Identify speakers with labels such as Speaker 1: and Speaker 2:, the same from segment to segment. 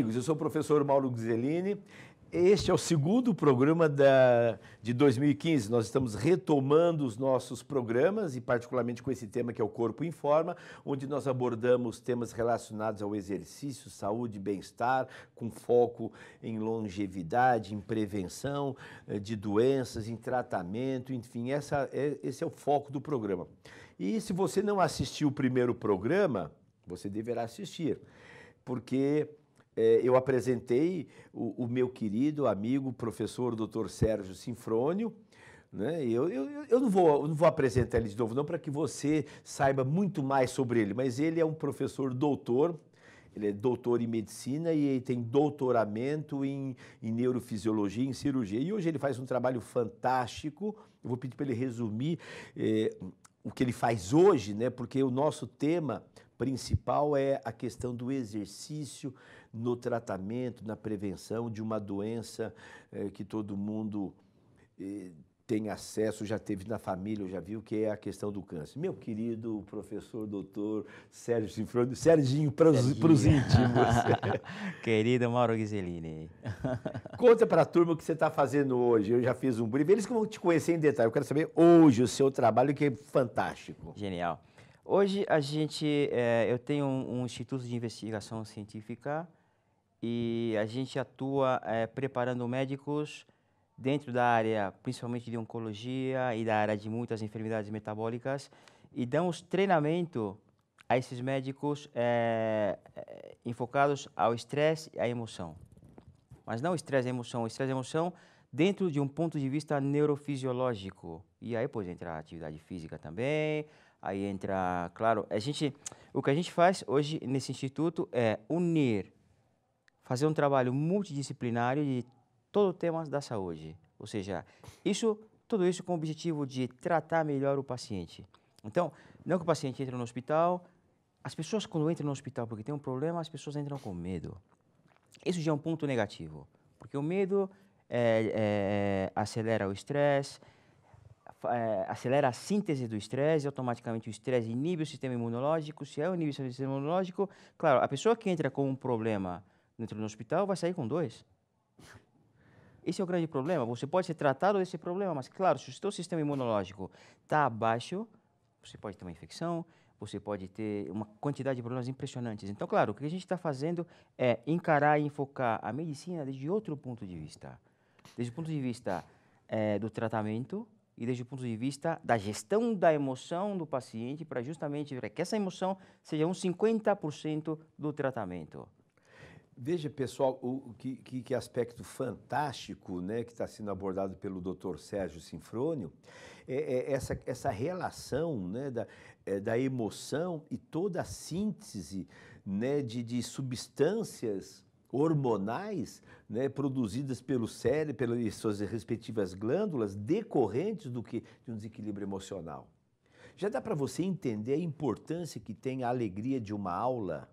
Speaker 1: amigos, eu sou o professor Mauro Gzelini. Este é o segundo programa da, de 2015. Nós estamos retomando os nossos programas e, particularmente, com esse tema que é o Corpo em Forma, onde nós abordamos temas relacionados ao exercício, saúde bem-estar, com foco em longevidade, em prevenção eh, de doenças, em tratamento, enfim, essa é, esse é o foco do programa. E se você não assistiu o primeiro programa, você deverá assistir, porque é, eu apresentei o, o, meu querido amigo, professor Dr. Sérgio Sinfrônio. Né? Eu, eu, eu, não vou, eu não vou apresentar ele de novo, não, para que você saiba muito mais sobre ele, mas ele é um professor doutor, ele é doutor em medicina e tem doutoramento em, em, neurofisiologia, em cirurgia. E hoje ele faz um trabalho fantástico. Eu vou pedir para ele resumir eh, o que ele faz hoje, né? Porque o nosso tema principal é a questão do exercício no tratamento, na prevenção de uma doença é, que todo mundo é, tem acesso, já teve na família, já viu, que é a questão do câncer. Meu querido professor, doutor Sérgio Sinfrônio, Serginho, para os íntimos.
Speaker 2: Querido Mauro Ghiseline.
Speaker 1: Conta para a turma o que você está fazendo hoje. Eu já fiz um brief. Eles que vão te conhecer em detalhe. Eu quero saber hoje o seu trabalho, que é fantástico.
Speaker 2: Genial. Hoje a gente, é, eu tenho um, um, instituto de investigação científica e a gente atua é, preparando médicos dentro da área, principalmente de oncologia e da área de muitas enfermidades metabólicas e damos treinamento a esses médicos é, enfocados ao estresse e à emoção. Mas não estresse e emoção, estresse e emoção dentro de um ponto de vista neurofisiológico. E aí, pois, entra a atividade física também, Aí entra, claro, a gente, o que a gente faz hoje nesse instituto é unir, fazer um trabalho multidisciplinário de todo o tema da saúde. Ou seja, isso, tudo isso com o objetivo de tratar melhor o paciente. Então, não que o paciente entre no hospital, as pessoas quando entram no hospital porque tem um problema, as pessoas entram com medo. Isso já é um ponto negativo, porque o medo é, é, acelera o estresse, é, acelera a síntese do estresse, automaticamente o estresse inibe o sistema imunológico. Se é o inibição do sistema imunológico, claro, a pessoa que entra com um problema dentro do hospital vai sair com dois. Esse é o grande problema. Você pode ser tratado desse problema, mas claro, se o seu sistema imunológico está abaixo, você pode ter uma infecção, você pode ter uma quantidade de problemas impressionantes. Então, claro, o que a gente está fazendo é encarar e enfocar a medicina desde outro ponto de vista. Desde o ponto de vista é, do tratamento, e desde o ponto de vista da gestão da emoção do paciente para justamente que essa emoção seja uns 50% do tratamento.
Speaker 1: Veja, pessoal, o, que, que, que, aspecto fantástico né, que está sendo abordado pelo Dr. Sérgio Sinfrônio, é, é essa, essa relação né, da, é, da emoção e toda a síntese né, de, de substâncias hormonais né, produzidas pelo cérebro, pelas suas respectivas glândulas, decorrentes do que de um desequilíbrio emocional. Já dá para você entender a importância que tem a alegria de uma aula?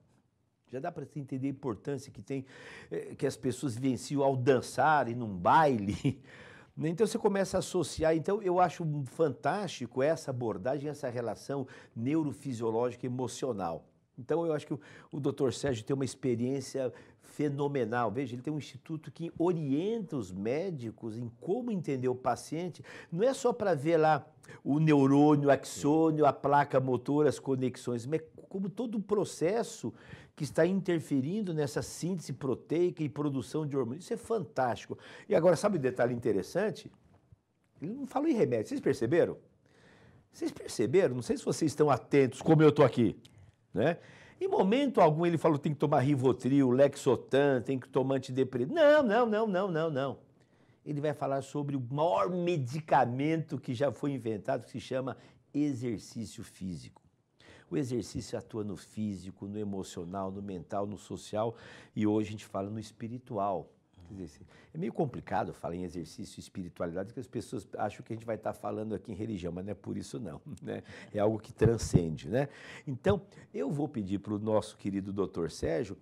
Speaker 1: Já dá para você entender a importância que tem eh, que as pessoas venciam ao dançar e num baile? Né, então você começa a associar. Então eu acho fantástico essa abordagem, essa relação neurofisiológica emocional. Então eu acho que o, o Dr. Sérgio tem uma experiência fenomenal. Veja, ele tem um instituto que orienta os médicos em como entender o paciente. Não é só para ver lá o neurônio, o axônio, a placa motora, as conexões, mas como todo o processo que está interferindo nessa síntese proteica e produção de hormônios. Isso é fantástico. E agora, sabe um detalhe interessante? Ele não falou em remédio. Vocês perceberam? Vocês perceberam? Não sei se vocês estão atentos, como eu estou aqui, né? Em momento algum ele falou tem que tomar Rivotril, Lexotan, tem que tomar antidepressivo. Não, não, não, não, não, não. Ele vai falar sobre o maior medicamento que já foi inventado, que se chama exercício físico. O exercício atua no físico, no emocional, no mental, no social e hoje a gente fala no espiritual. Quer dizer, é meio complicado falar em exercício e espiritualidade, porque as pessoas acham que a gente vai estar tá falando aqui em religião, mas não é por isso não, né? É algo que transcende, né? Então, eu vou pedir para o nosso querido doutor Sérgio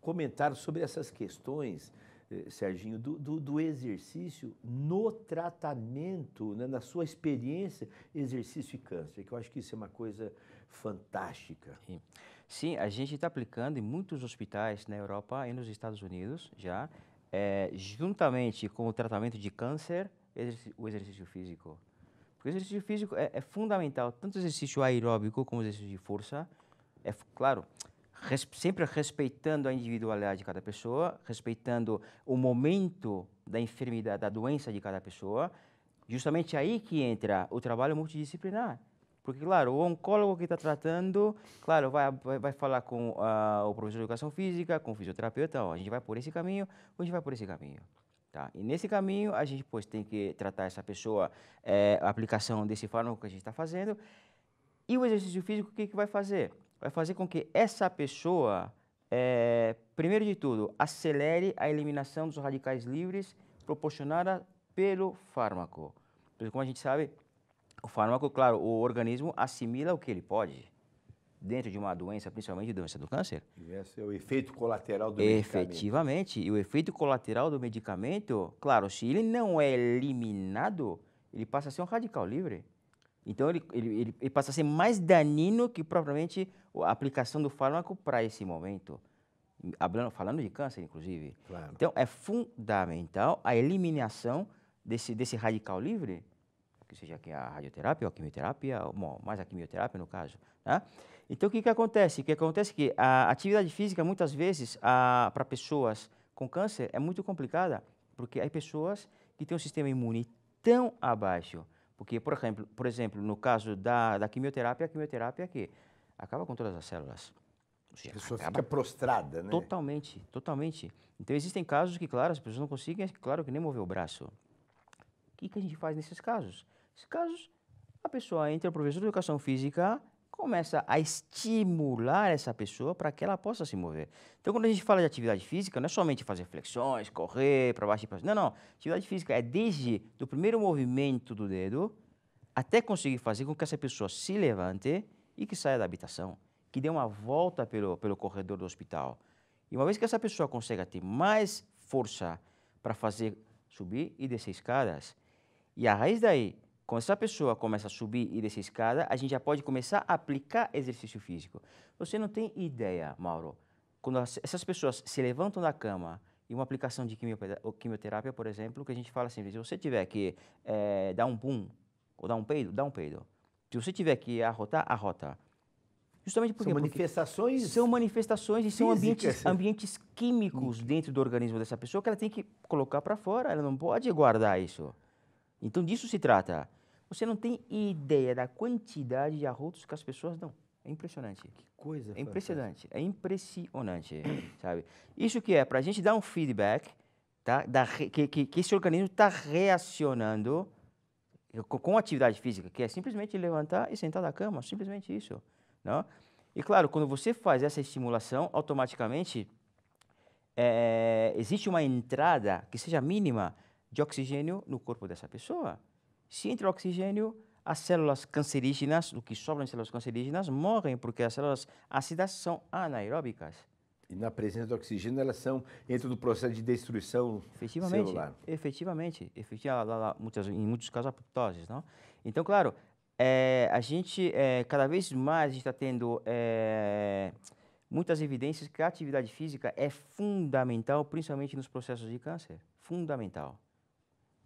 Speaker 1: comentar sobre essas questões, eh, Serginho, do, do, do, exercício no tratamento, né, na sua experiência, exercício e câncer, que eu acho que isso é uma coisa fantástica. Sim, Sim a gente está aplicando em muitos
Speaker 2: hospitais na Europa e nos Estados Unidos já é, juntamente com o tratamento de câncer, o exercício físico. Porque o exercício físico é, é fundamental, tanto o exercício aeróbico como o exercício de força. É claro, res, sempre respeitando a individualidade de cada pessoa, respeitando o momento da enfermidade, da doença de cada pessoa. Justamente aí que entra o trabalho multidisciplinar. Porque, claro, o oncólogo que está tratando, claro, vai, vai, vai falar com uh, o professor de educação física, com o fisioterapeuta, ó, a gente vai por esse caminho, ou a gente vai por esse caminho. Tá? E nesse caminho, a gente pois, tem que tratar essa pessoa, é, a aplicação desse fármaco que a gente está fazendo. E o exercício físico, o que, que vai fazer? Vai fazer com que essa pessoa, é, primeiro de tudo, acelere a eliminação dos radicais livres proporcionada pelo fármaco. Porque, como a gente sabe, o fármaco, claro, o organismo assimila o que ele pode dentro de uma doença, principalmente doença do câncer.
Speaker 1: E esse é o efeito colateral do Efetivamente,
Speaker 2: medicamento. e o efeito colateral do medicamento, claro, se ele não é eliminado, ele passa a ser um radical livre. Então, ele, ele, ele passa a ser mais danino que propriamente a aplicação do fármaco para esse momento. Hablando, falando de câncer, inclusive. Claro. Então, é fundamental a eliminação desse, desse radical livre que seja a radioterapia ou a quimioterapia, ou, mais a quimioterapia no caso. Né? Então, o que, que acontece? O que acontece é que a atividade física, muitas vezes, para pessoas com câncer, é muito complicada, porque há pessoas que têm um sistema imune tão abaixo, porque, por exemplo, por exemplo no caso da, da quimioterapia, a quimioterapia é que acaba com todas as células. a pessoa fica
Speaker 1: prostrada,
Speaker 2: né? Totalmente, totalmente. Então, existem casos que, claro, as pessoas não conseguem, é claro que nem mover o braço. O que, que a gente faz nesses casos? casos, a pessoa entra, o professor de educação física começa a estimular essa pessoa para que ela possa se mover. Então, quando a gente fala de atividade física, não é somente fazer flexões, correr para baixo e para cima. Não, não. Atividade física é desde o primeiro movimento do dedo até conseguir fazer com que essa pessoa se levante e que saia da habitação, que dê uma volta pelo, pelo corredor do hospital. E uma vez que essa pessoa consegue ter mais força para fazer subir e descer escadas, e a raiz daí quando essa pessoa começa a subir e descer a escada, a gente já pode começar a aplicar exercício físico. Você não tem ideia, Mauro, quando essas pessoas se levantam da cama e uma aplicação de quimioterapia, por exemplo, que a gente fala assim, se você tiver que é, dar um boom ou dar um peido, dá um peido. Se você tiver que arrotar, arrota. Justamente porque... São manifestações... Porque são manifestações e são ambientes, ambientes químicos dentro do organismo dessa pessoa que ela tem que colocar para fora, ela não pode guardar isso. Então disso se trata. Você não tem ideia da quantidade de arrotos que as pessoas dão. É impressionante. Que coisa. É impressionante. Fantástica. É impressionante, sabe? Isso que é para a gente dar um feedback, tá? Da, que, que, que esse organismo está reacionando eh, com atividade física, que é simplesmente levantar e sentar da cama, simplesmente isso, não? Né? E claro, quando você faz essa estimulação, automaticamente é, existe uma entrada que seja mínima de oxigênio no corpo dessa pessoa. Se entra oxigênio, as células cancerígenas, o que sobram em células cancerígenas, morrem, porque as células ácidas são anaeróbicas.
Speaker 1: E na presença do oxigênio, elas são, entram no processo de destruição efetivamente, celular.
Speaker 2: Efetivamente, efetivamente em muitos casos, apoptoses. Não? Então, claro, é, a gente, é, cada vez mais, está tendo é, muitas evidências que a atividade física é fundamental, principalmente nos processos de câncer. Fundamental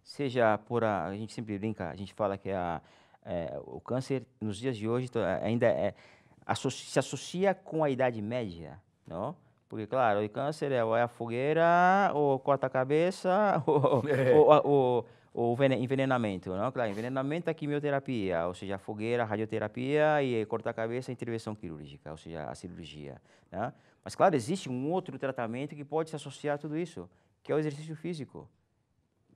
Speaker 2: seja por a, a gente sempre brinca, a gente fala que é a, é, o câncer nos dias de hoje é, ainda é, associa, se associa com a idade média, não? Porque, claro, o câncer é, ou é a fogueira, ou corta a cabeça, ou, é. ou, ou, ou envenenamento, não? Claro, envenenamento é quimioterapia, ou seja, fogueira, radioterapia e cortar a cabeça, intervenção quirúrgica, ou seja, a cirurgia, né? Mas, claro, existe um outro tratamento que pode se associar a tudo isso, que é o exercício físico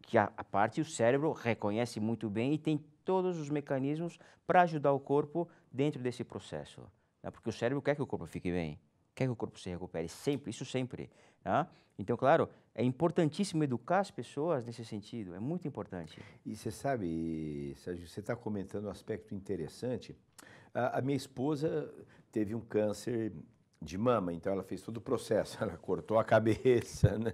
Speaker 2: que a, a parte, o cérebro reconhece muito bem e tem todos os mecanismos para ajudar o corpo dentro desse processo. Né? Porque o cérebro quer que o corpo fique bem, quer que o corpo se recupere, sempre, isso sempre. Né? Então, claro, é importantíssimo educar as pessoas nesse sentido, é muito
Speaker 1: importante. E você sabe, Sérgio, você está comentando um aspecto interessante. A, a minha esposa teve um câncer de mama, então ela fez todo o processo, ela cortou a cabeça, né?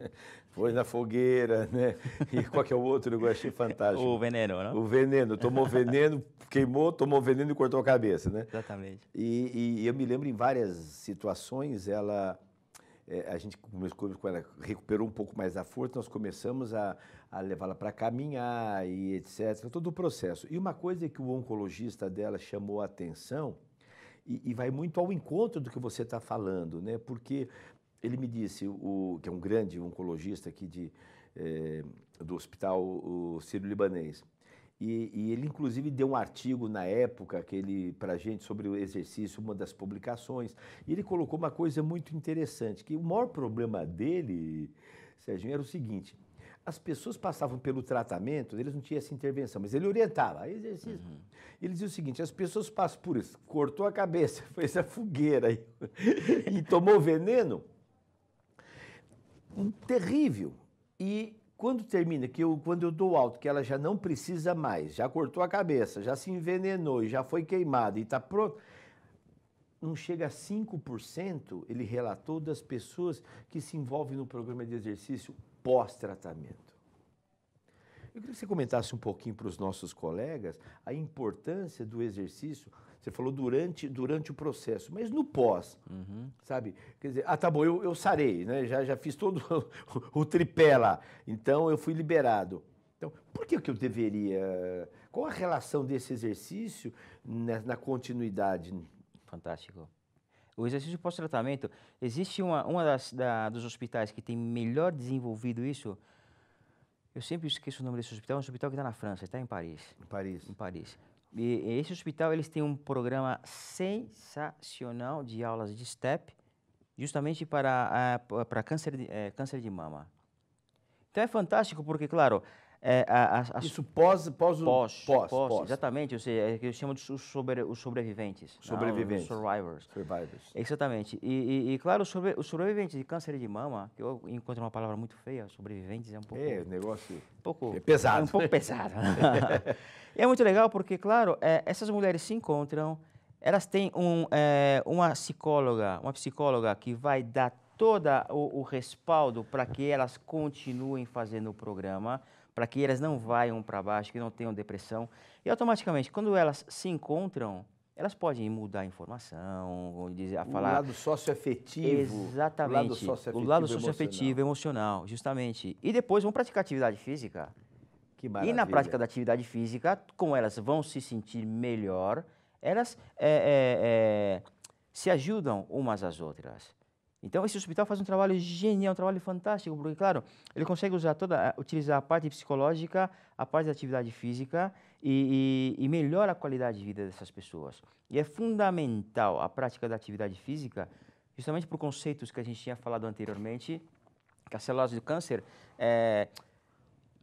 Speaker 1: Foi na fogueira, né? E qual que é o outro eu achei fantástico? O veneno, não? O veneno. Tomou veneno, queimou, tomou veneno e cortou a cabeça, né? Exatamente. E, e eu me lembro em várias situações, ela... É, a gente começou, ela recuperou um pouco mais a força, nós começamos a, a levá-la para caminhar e etc. Todo o processo. E uma coisa que o oncologista dela chamou a atenção, e, e vai muito ao encontro do que você está falando, né? Porque ele me disse, o, que é um grande oncologista aqui de, é, do Hospital Sírio-Libanês, e, e, ele inclusive deu um artigo na época para a para gente sobre o exercício, uma das publicações, e ele colocou uma coisa muito interessante, que o maior problema dele, Sérgio, era o seguinte, as pessoas passavam pelo tratamento, eles não tinham essa intervenção, mas ele orientava, exercício. Uhum. Ele dizia o seguinte: as pessoas passam por isso, cortou a cabeça, fez a fogueira e, e tomou veneno terrível. E quando termina, que eu, quando eu dou alto, que ela já não precisa mais, já cortou a cabeça, já se envenenou, já foi queimada e está pronto. Não chega a 5%, ele relatou, das pessoas que se envolvem no programa de exercício pós-tratamento. Eu queria que você comentasse um pouquinho para os nossos colegas a importância do exercício você falou durante, durante o processo, mas no pós, uhum. sabe? Quer dizer, ah, tá bom, eu, eu sarei, né? Já, já fiz todo o, o tripé lá. Então, eu fui liberado. Então, por que, que eu deveria... Qual a relação desse exercício na, né, na continuidade? Fantástico.
Speaker 2: O exercício pós-tratamento, existe uma, uma das, da, dos hospitais que tem melhor desenvolvido isso. Eu sempre esqueço o nome desse hospital, é um hospital que está na França, está em Paris. Em Paris. Em Paris. E, esse hospital eles têm um programa sensacional de aulas de STEP, justamente para, eh, para câncer, de, eh, câncer de mama. Então é fantástico porque, claro, é, a, a, Isso pós, pós, pós, pós, pós, Exatamente, ou seja, é que eu chamo de os, sobre, os sobreviventes. Né, sobreviventes. Não, os survivors. Survivors. Exatamente. E, e, e claro, sobre, os sobreviventes de câncer de mama, que eu encontro uma palavra muito feia, sobreviventes é um pouco... É, negócio... Um pouco, é pesado. É um pouco pesado. é muito legal porque, claro, é, essas mulheres se encontram, elas têm um, é, uma psicóloga, uma psicóloga que vai dar todo o, o respaldo para que elas continuem fazendo o programa, para que elas não vayam para baixo, que não tenham depressão. E automaticamente, quando elas se encontram, elas podem mudar a informação, dizer, a falar. O lado
Speaker 1: socioafetivo. Exatamente. O lado socioafetivo, o lado socioafetivo
Speaker 2: emocional. emocional, justamente. E depois vão praticar atividade física. Que maravilha. E na prática da atividade física, como elas vão se sentir melhor, elas é, é, é, se ajudam umas às outras. Então, esse hospital faz um trabalho genial, um trabalho fantástico, porque, claro, ele consegue usar toda, eh, utilizar a parte psicológica, a parte da atividade física e, e, e melhora a qualidade de vida dessas pessoas. E é fundamental a prática da atividade física, justamente por conceitos que a gente tinha falado anteriormente, que as células do câncer. É,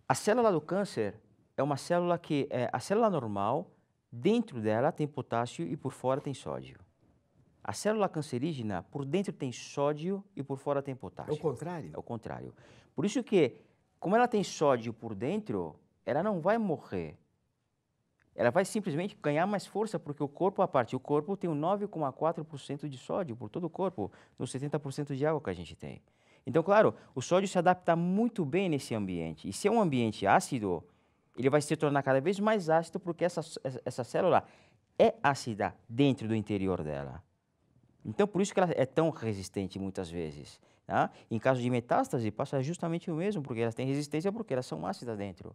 Speaker 2: a célula do câncer é uma célula que. É, a célula normal, dentro dela tem potássio e por fora tem sódio. A célula cancerígena, por dentro tem sódio e por fora tem potássio. É o contrário? É o contrário. Por isso que, como ela tem sódio por dentro, ela não vai morrer. Ela vai simplesmente ganhar mais força, porque o corpo, a parte do corpo, tem 9,4% de sódio por todo o corpo, nos 70% de água que a gente tem. Então, claro, o sódio se adapta muito bem nesse ambiente. E se é um ambiente ácido, ele vai se tornar cada vez mais ácido, porque essa, essa célula é ácida dentro do interior dela. Então, por isso que ela é tão resistente muitas vezes. Tá? Em caso de metástase, passa justamente o mesmo, porque elas têm resistência porque elas são ácidas dentro.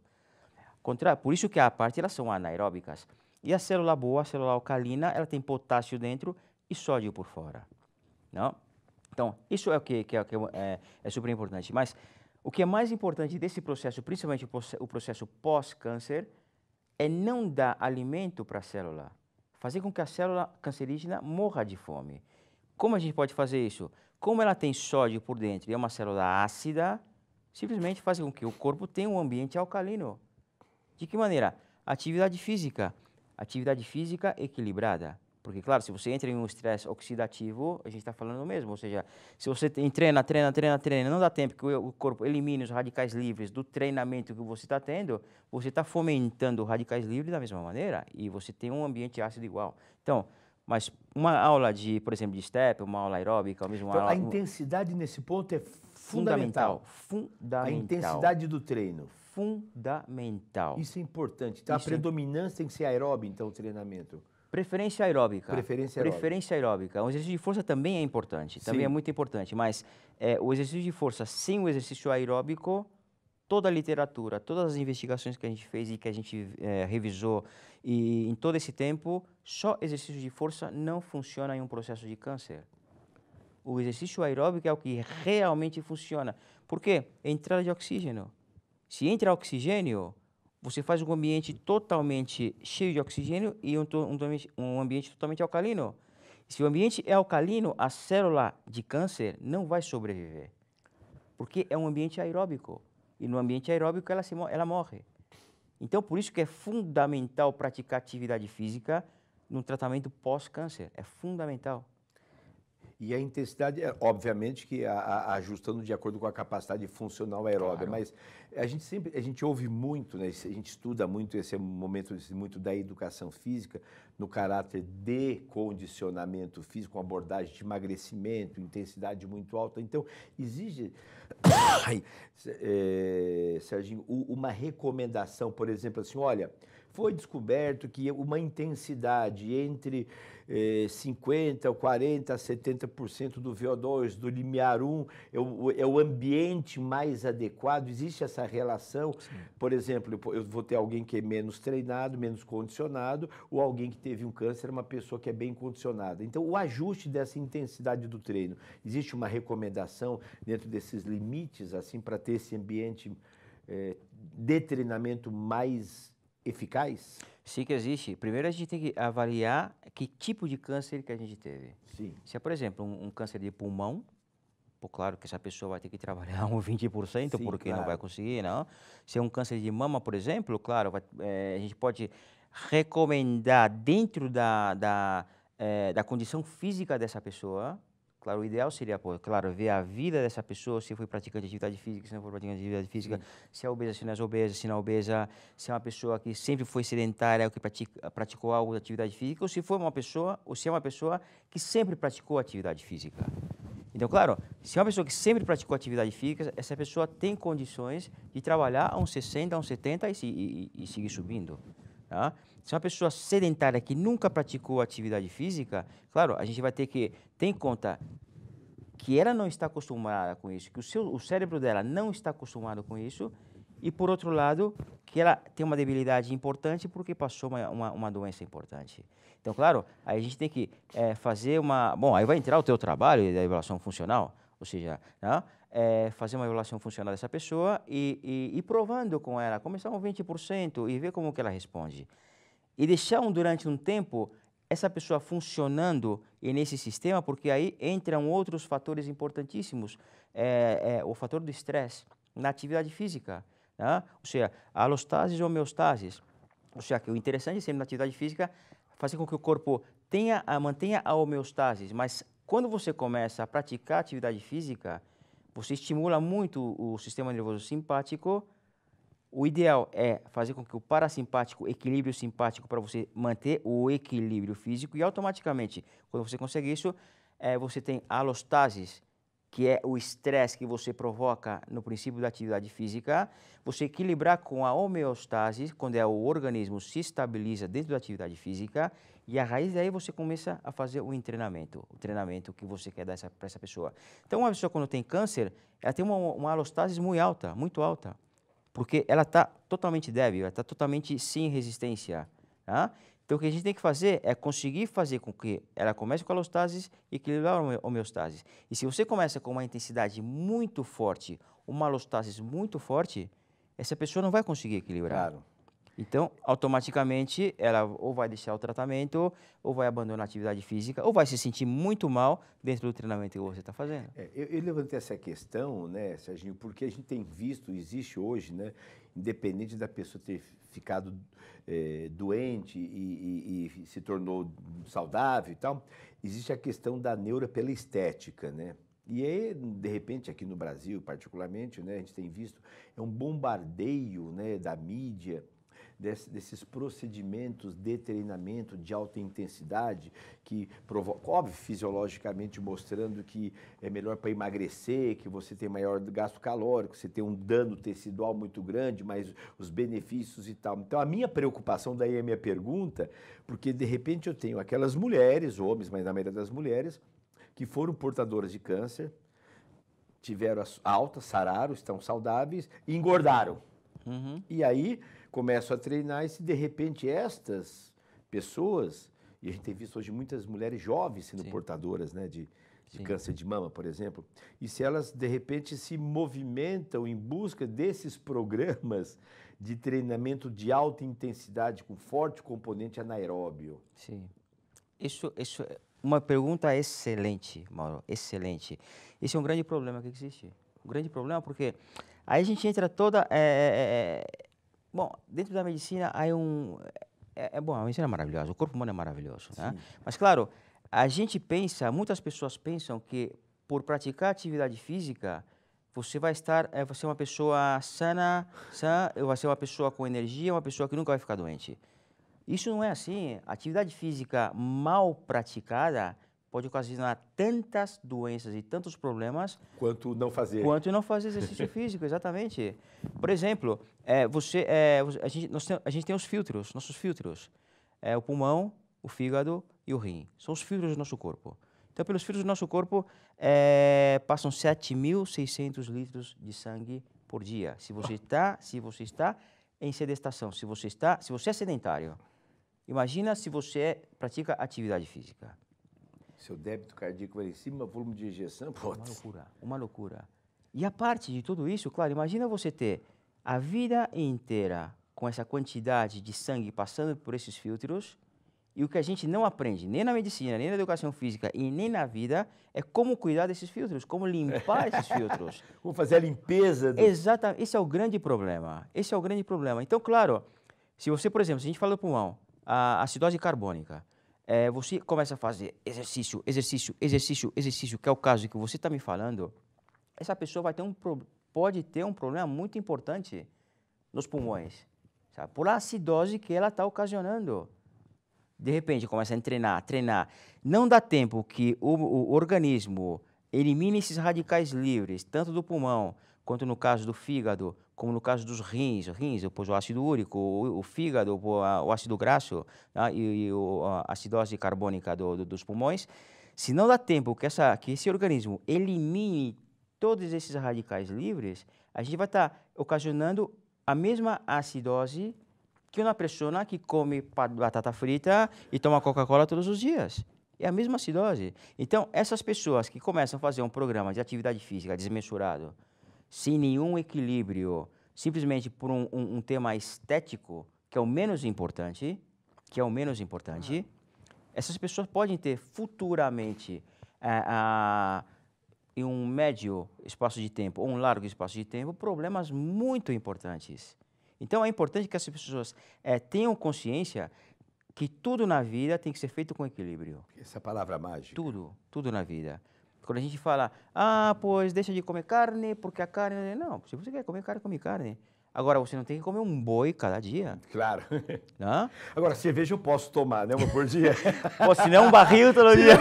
Speaker 2: por isso que a parte elas são anaeróbicas. E a célula boa, a célula alcalina, ela tem potássio dentro e sódio por fora. Não? Tá? Então, isso é o que, que, é, que é, é super importante. Mas o que é mais importante desse processo, principalmente o processo pós-câncer, é não dar alimento para a célula fazer com que a célula cancerígena morra de fome. Como a gente pode fazer isso? Como ela tem sódio por dentro e é uma célula ácida, simplesmente faz com que o corpo tenha um ambiente alcalino. De que maneira? Atividade física. Atividade física equilibrada. Porque, claro, se você entra em um estresse oxidativo, a gente está falando o mesmo. Ou seja, se você treina, treina, treina, treina, não dá tempo que o corpo elimine os radicais livres do treinamento que você está tendo, você está fomentando radicais livres da mesma maneira e você tem um ambiente ácido igual. Então, mas uma aula de, por exemplo, de step, uma aula aeróbica, então, a mesmo então, aula... A
Speaker 1: intensidade nesse ponto é fundamental. Fundamental. fundamental. A intensidade do treino fundamental. Isso é importante. Então, Isso a é predominância é... tem que ser aeróbica, então, o treinamento.
Speaker 2: Preferência aeróbica. Preferência aeróbica. Preferência aeróbica. O exercício de força também é importante, também Sim. é muito importante, mas é, o exercício de força sem o exercício aeróbico, toda a literatura, todas as investigações que a gente fez e que a gente é, revisou, e em todo esse tempo, só exercício de força não funciona em um processo de câncer. O exercício aeróbico é o que realmente funciona. Por quê? É entrada de oxigênio Se entra oxigênio, você faz um ambiente totalmente cheio de oxigênio e um, um, um ambiente totalmente alcalino. Se o ambiente é alcalino, a célula de câncer não vai sobreviver, porque é um ambiente aeróbico. E no ambiente aeróbico ela, se, ela morre. Então, por isso que é fundamental praticar atividade física no tratamento
Speaker 1: pós-câncer. É fundamental. E a intensidade, é, obviamente, que a, a, ajustando de acordo com a capacidade funcional aeróbica, claro. mas a gente sempre, a gente ouve muito, né? a gente estuda muito esse é momento muito da educação física no caráter de condicionamento físico, com abordagem de emagrecimento, intensidade muito alta. Então, exige, Ai, é, Serginho, uma recomendação, por exemplo, assim, olha, foi descoberto que uma intensidade entre eh, 50, 40, 70% do VO2, do limiar 1, é o, é o ambiente mais adequado. Existe essa relação. Sim. Por exemplo, eu vou ter alguém que é menos treinado, menos condicionado, ou alguém que teve um câncer, uma pessoa que é bem condicionada. Então, o ajuste dessa intensidade do treino. Existe uma recomendação dentro desses limites, assim, para ter esse ambiente é, de treinamento mais eficaz? Sim que existe. Primeiro a gente tem que avaliar que tipo
Speaker 2: de câncer que a gente teve. Sim. Se é, por exemplo, um, um câncer de pulmão, Tipo, claro que essa pessoa vai ter que trabalhar um 20%, Sim, porque claro. não vai conseguir, não. Se é um câncer de mama, por exemplo, claro, vai, é, a gente pode recomendar dentro da, da, é, da condição física dessa pessoa, Claro, o ideal seria, pô, claro, ver a vida dessa pessoa, se foi praticante de atividade física, se não foi praticante de atividade física, Sim. se é obesa, se não é obesa, se não é obesa, se é uma pessoa que sempre foi sedentária, é ou que pratica, praticou algo de atividade física, ou se foi uma pessoa, ou se é uma pessoa que sempre praticou atividade física. Então, claro, se é uma pessoa que sempre praticou atividade física, essa pessoa tem condições de trabalhar a uns 60, a uns 70 e, e, e seguir subindo. Tá? Se é uma pessoa sedentária que nunca praticou atividade física, claro, a gente vai ter que ter em conta que ela não está acostumada com isso, que o, seu, o cérebro dela não está acostumado com isso, e por outro lado, que ela tem uma debilidade importante porque passou uma, uma, uma doença importante. Então, claro, aí a gente tem que é, fazer uma... Bom, aí vai entrar o teu trabalho da evaluação funcional, ou seja, né, é, fazer uma evaluação funcional dessa pessoa e, e, provando com ela, começar com 20% e ver como que ela responde. E deixar um, durante um tempo essa pessoa funcionando e nesse sistema, porque aí entram outros fatores importantíssimos, é, é, o fator do estresse na atividade física. Né? Ou seja, alostase e homeostase. Ou seja, que o interessante é sempre na atividade física fazer com que o corpo tenha, mantenha a homeostase, mas quando você começa a praticar atividade física, você estimula muito o sistema nervoso simpático. O ideal é fazer com que o parasimpático equilibre o simpático para você manter o equilíbrio físico e automaticamente, quando você consegue isso, é, você tem alostases, que é o estresse que você provoca no princípio da atividade física, você equilibrar com a homeostase, quando é o organismo se estabiliza dentro da atividade física, e a raiz daí você começa a fazer o treinamento, o treinamento que você quer dar para essa pessoa. Então, uma pessoa quando tem câncer, ela tem uma, uma alostase muito alta, muito alta, porque ela está totalmente débil, ela está totalmente sem resistência. Tá? Então, o que a gente tem que fazer é conseguir fazer com que ela comece com a alostase e equilibrar a homeostase. E se você começa com uma intensidade muito forte, uma alostase muito forte, essa pessoa não vai conseguir equilibrar. Claro. Então, automaticamente, ela ou vai deixar o tratamento, ou vai abandonar a atividade física, ou vai se sentir muito mal dentro do treinamento que você está fazendo.
Speaker 1: É, eu, eu, levantei essa questão, né, Serginho, porque a gente tem visto, existe hoje, né, independente da pessoa ter ficado é, doente e, e, e, se tornou saudável e tal, existe a questão da neura pela estética, né? E aí, de repente, aqui no Brasil, particularmente, né, a gente tem visto, é um bombardeio né, da mídia desse, desses procedimentos de treinamento de alta intensidade que provoca, óbvio, fisiologicamente mostrando que é melhor para emagrecer, que você tem maior gasto calórico, você tem um dano tecidual muito grande, mas os benefícios e tal. Então a minha preocupação, daí é a minha pergunta, porque de repente eu tenho aquelas mulheres, homens, mas na maioria das mulheres, que foram portadoras de câncer, tiveram alta, sararam, estão saudáveis e engordaram. Uhum. E aí começo a treinar e se de repente estas pessoas, e a gente tem visto hoje muitas mulheres jovens sendo Sim. portadoras né, de, de câncer de mama, por exemplo, e se elas de repente se movimentam em busca desses programas de treinamento de alta intensidade com forte componente anaeróbio. Sim.
Speaker 2: Isso, isso é uma pergunta excelente, Mauro, excelente. Esse é um grande problema que existe. Um grande problema porque Aí a gente entra toda. É, é, bom, dentro da medicina, aí um. É, é, é, bom, a medicina é maravilhosa, o corpo humano é maravilhoso. Né? Mas, claro, a gente pensa, muitas pessoas pensam que por praticar atividade física, você vai estar, é, você é uma pessoa sana, sã, vai ser uma pessoa com energia, uma pessoa que nunca vai ficar doente. Isso não é assim. Atividade física mal praticada, pode ocasionar tantas doenças e tantos problemas quanto não fazer quanto não fazer exercício físico exatamente por exemplo é, você é, a gente nós tem, a gente tem os filtros nossos filtros é, o pulmão o fígado e o rim são os filtros do nosso corpo então pelos filtros do nosso corpo é, passam 7.600 litros de sangue por dia se você está se você está em sedestação se você está se você é sedentário imagina se você pratica atividade física
Speaker 1: seu débito cardíaco era em cima, volume de injeção, putz. Uma loucura, uma loucura.
Speaker 2: E a parte de tudo isso, claro, imagina você ter a vida inteira com essa quantidade de sangue passando por esses filtros, e o que a gente não aprende, nem na medicina, nem na educação física e nem na vida, é como cuidar desses filtros, como limpar esses filtros. como fazer a limpeza. Do... Exatamente. Esse é o grande problema. Esse é o grande problema. Então, claro, se você, por exemplo, se a gente fala do pulmão, a acidose carbônica, é, você começa a fazer exercício, exercício, exercício, exercício, que é o caso que você está me falando, essa pessoa vai ter um, pode ter um problema muito importante nos pulmões, sabe? por a acidose que ela está ocasionando. De repente, começa a treinar, treinar. Não dá tempo que o, o organismo elimine esses radicais livres, tanto do pulmão quanto no caso do fígado, como no caso dos rins, rins, depois o ácido úrico, o, o fígado, o, o, ácido graxo né, e, e o, a acidose carbônica do, do, dos pulmões, se não dá tempo que, essa, que esse organismo elimine todos esses radicais livres, a gente vai estar tá ocasionando a mesma acidose que uma pessoa que come batata frita e toma Coca-Cola todos os dias. É a mesma acidose. Então, essas pessoas que começam a fazer um programa de atividade física desmensurado, sem nenhum equilíbrio, simplesmente por um, um, um tema estético, que é o menos importante, que é o menos importante, essas pessoas podem ter futuramente, eh, em um médio espaço de tempo ou um largo espaço de tempo, problemas muito importantes. Então é importante que essas pessoas eh, tenham consciência que tudo na vida tem que ser feito com equilíbrio. Essa palavra mágica. Tudo, tudo na vida. Quando a gente fala, ah, pois deixa de comer carne, porque a carne. É", não, se você quer comer carne, come carne. Agora, você não tem que comer um boi cada dia.
Speaker 1: Claro. Hã? Agora, cerveja eu posso tomar, né? Uma por dia. Pô, se não, um barril todo dia.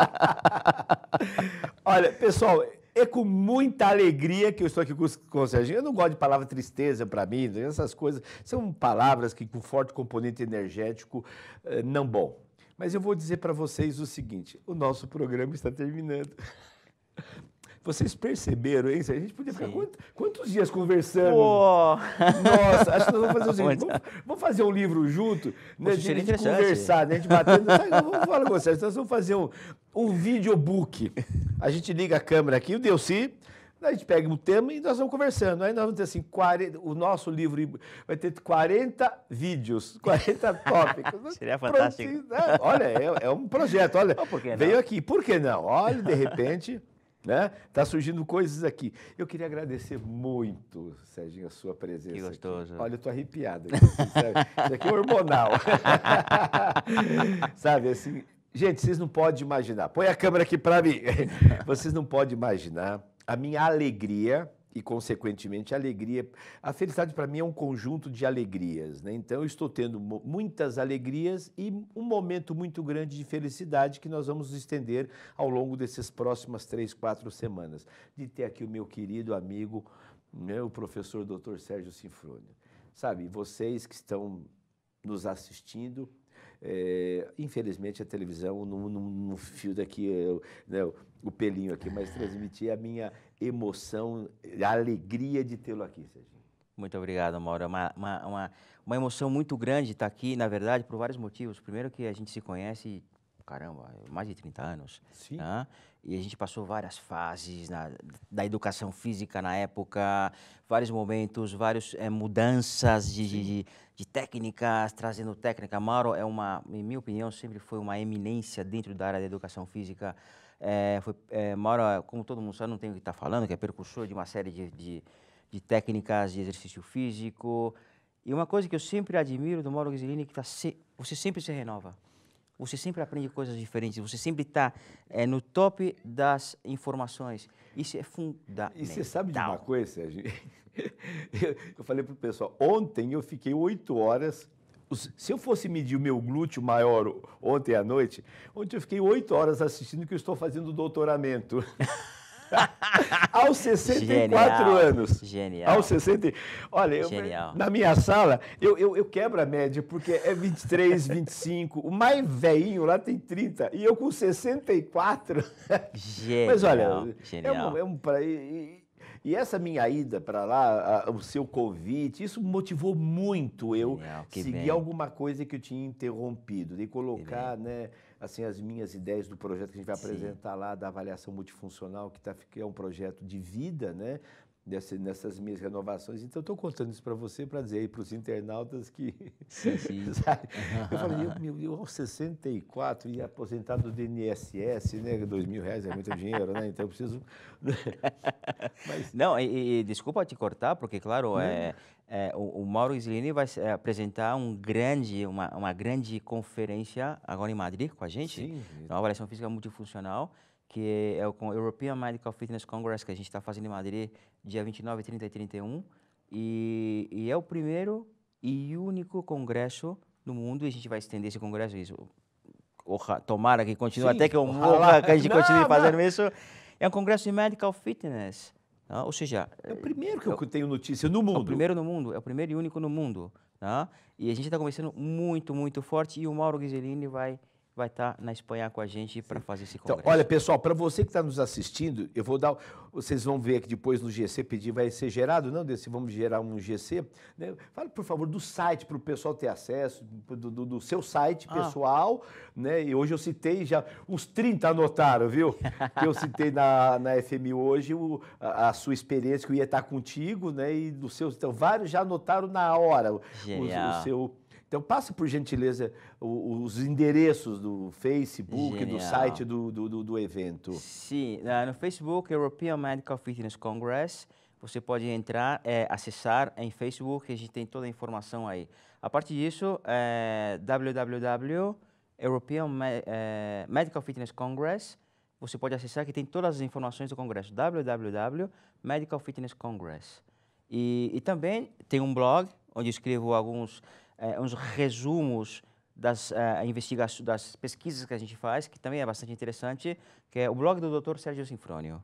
Speaker 1: Olha, pessoal, é com muita alegria que eu estou aqui com o Serginho. Eu não gosto de palavra tristeza para mim, essas coisas. São palavras que com forte componente energético eh, não bom. Mas eu vou dizer para vocês o seguinte: o nosso programa está terminando. Vocês perceberam isso? A gente podia ficar quantos, quantos, dias conversando? Nossa, acho que nós vamos fazer o seguinte: vamos, vamos fazer um livro junto, né, Poxa, de, de conversar, né, a gente batendo. Tá, então vamos falar com vocês, nós vamos fazer um, um videobook. A gente liga a câmera aqui, o Delci a gente pega o tema e nós vamos conversando. Aí nós vamos ter assim, 40, o nosso livro vai ter 40 vídeos, 40 tópicos. Seria fantástico. Né? Olha, é, é, um projeto. Olha, oh, veio aqui. Por que não? Olha, de repente, né? Tá surgindo coisas aqui. Eu queria agradecer muito, Serginho, a sua presença. Que gostoso. Aqui. Olha, eu tô arrepiado. Aqui, assim, Isso aqui é hormonal. sabe, assim, gente, vocês não podem imaginar. Põe a câmera aqui para mim. vocês não podem imaginar a minha alegria e, consequentemente, a alegria. A felicidade para mim é um conjunto de alegrias, né? Então, eu estou tendo muitas alegrias e um momento muito grande de felicidade que nós vamos estender ao longo dessas próximas três, quatro semanas. De ter aqui o meu querido amigo, né, o professor Dr. Sérgio Sinfrônio. Sabe, vocês que estão nos assistindo, é, infelizmente, a televisão não, fio daqui, eu, né, o, o pelinho aqui, mas transmitir a minha emoção, a alegria de tê-lo aqui, Serginho.
Speaker 2: Muito obrigado, Mauro. É uma, uma, uma, uma emoção muito grande estar aqui, na verdade, por vários motivos. Primeiro que a gente se conhece caramba, mais de 30 anos. Sim. Né? E a gente passou várias fases na, da educação física na época, vários momentos, várias é, eh, mudanças de, de, de técnicas, trazendo técnica. Mauro é uma, em minha opinião, sempre foi uma eminência dentro da área da educação física. É, foi, é, Mauro, como todo mundo sabe, não tem o que estar tá falando, que é percussor de uma série de, de, de, técnicas de exercício físico. E uma coisa que eu sempre admiro do Mauro Ghisilini é que tá se, você sempre se renova. Você sempre aprende coisas diferentes, você sempre está é, no top das informações. Isso
Speaker 1: é fundamental. E você sabe de uma coisa, Sérgio? eu falei pro pessoal, ontem eu fiquei oito horas. Se eu fosse medir o meu glúteo maior ontem à noite, ontem eu fiquei oito horas assistindo que eu estou fazendo doutoramento. aos 64 Genial. anos. Genial. Aos 60. Olha, eu, na minha sala, eu, eu, eu, quebro a média, porque é 23, 25. o mais velhinho lá tem 30. E eu com 64. Genial. Mas olha, Genial. é um. É um pra... E, e essa minha ida para lá, a, o seu convite, isso motivou muito eu seguir bem. alguma coisa que eu tinha interrompido e colocar, né, assim as minhas ideias do projeto que a gente vai Sim. apresentar lá da avaliação multifuncional que tá que é um projeto de vida, né? nessas minhas renovações. Então, estou contando isso para você, para dizer aí para os internautas que. Sim, sim. eu falei, eu, meu, eu aos 64 e aposentado do INSS, né? Dois mil reais é muito dinheiro, né? Então, eu preciso. Né?
Speaker 2: Mas... Não, e, e, desculpa te cortar, porque, claro, é, é, o, o, Mauro Islini vai é, apresentar um grande, uma, uma grande conferência agora em Madrid com a gente, Sim. É uma avaliação física multifuncional que é o European Medical Fitness Congress, que a gente está fazendo em Madrid, dia 29, 30 e 31. E, e é o primeiro e único congresso no mundo, e a gente vai estender esse congresso, isso, orra, tomara que continue, Sim, até que eu morra, que a gente não, continue fazendo não. isso. É um congresso de medical fitness, tá? ou seja... É o primeiro que é eu, eu tenho notícia no mundo. É o primeiro no mundo, é o primeiro e único no mundo. Não? Tá? E a gente está começando muito, muito forte, e o Mauro Ghiselini vai vai estar tá na Espanha com a gente para fazer esse então, congresso. Então, olha,
Speaker 1: pessoal, para você que está nos assistindo, eu vou dar. Vocês vão ver que depois no GC pedir vai ser gerado, não, desse vamos gerar um GC. Né? Fala, por favor, do site para o pessoal ter acesso, do, do, do seu site ah. pessoal, né? E hoje eu citei já, uns 30 anotaram, viu? Que eu citei na, na FMI hoje o, a, a, sua experiência que eu ia estar tá contigo, né? E dos seus. Então, vários já anotaram na hora o, o seu então passe por gentileza os endereços do Facebook, Genial. do site do, do, do, evento.
Speaker 2: Sim, ah, no Facebook European Medical Fitness Congress, você pode entrar, é, acessar em Facebook, a gente tem toda a informação aí. A partir disso, é, www European é, Medical Fitness Congress, você pode acessar que tem todas as informações do congresso, www.medicalfitnesscongress. E, e também tem um blog onde escrevo alguns eh, uns resumos das, uh, eh, investigações, das pesquisas que a gente faz, que também é bastante interessante, que é o blog do Dr. Sérgio Sinfrônio.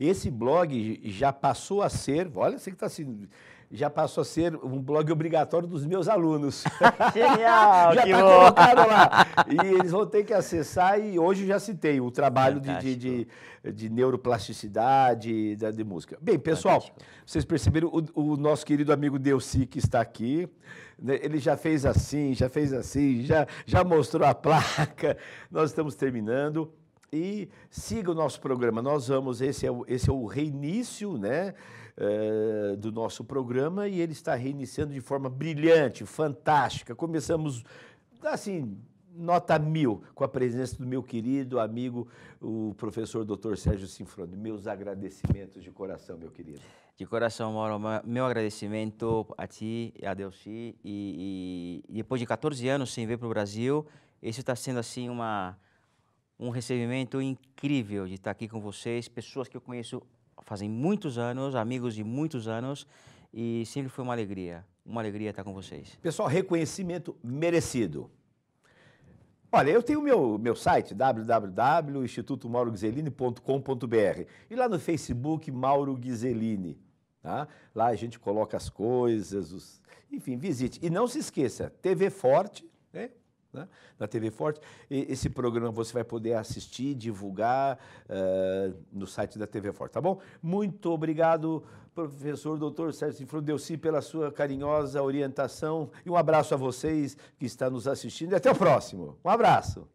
Speaker 2: É. Esse
Speaker 1: blog já passou a ser, olha, você que está sendo já passou a ser um blog obrigatório dos meus alunos. Genial! já está colocado lá. E eles vão ter que acessar, e hoje já citei o trabalho de, de, de, neuroplasticidade da, de música. Bem, pessoal, Fantástico. vocês perceberam o, o, nosso querido amigo Delci, que está aqui. Né, ele já fez assim, já fez assim, já, já mostrou a placa. Nós estamos terminando. E siga o nosso programa. Nós vamos, esse é o, esse é o reinício, né? Eh, do nosso programa e ele está reiniciando de forma brilhante, fantástica. Começamos, assim, nota mil, com a presença do meu querido amigo, o professor Dr. Sérgio Sinfrone. Meus agradecimentos de coração, meu querido.
Speaker 2: De coração, Mauro, meu agradecimento a ti, a Delci, e, e depois de 14 anos sem vir para o Brasil, esse está sendo, assim, uma um recebimento incrível de estar aqui com vocês, pessoas que eu conheço fazem muitos anos, amigos de muitos anos, e sempre foi uma alegria. Uma alegria estar com vocês.
Speaker 1: Pessoal, reconhecimento merecido. Olha, eu tenho meu meu site www.institutomauroguizelini.com.br e lá no Facebook Mauro Ghiselini, tá? Lá a gente coloca as coisas, os... enfim, visite. E não se esqueça, TV Forte, né? né? na TV Forte. E esse programa você vai poder assistir, divulgar uh, no site da TV Forte, tá bom? Muito obrigado, professor doutor Sérgio Cifro Delci, pela sua carinhosa orientação. E um abraço a vocês que estão nos assistindo e até o próximo. Um abraço.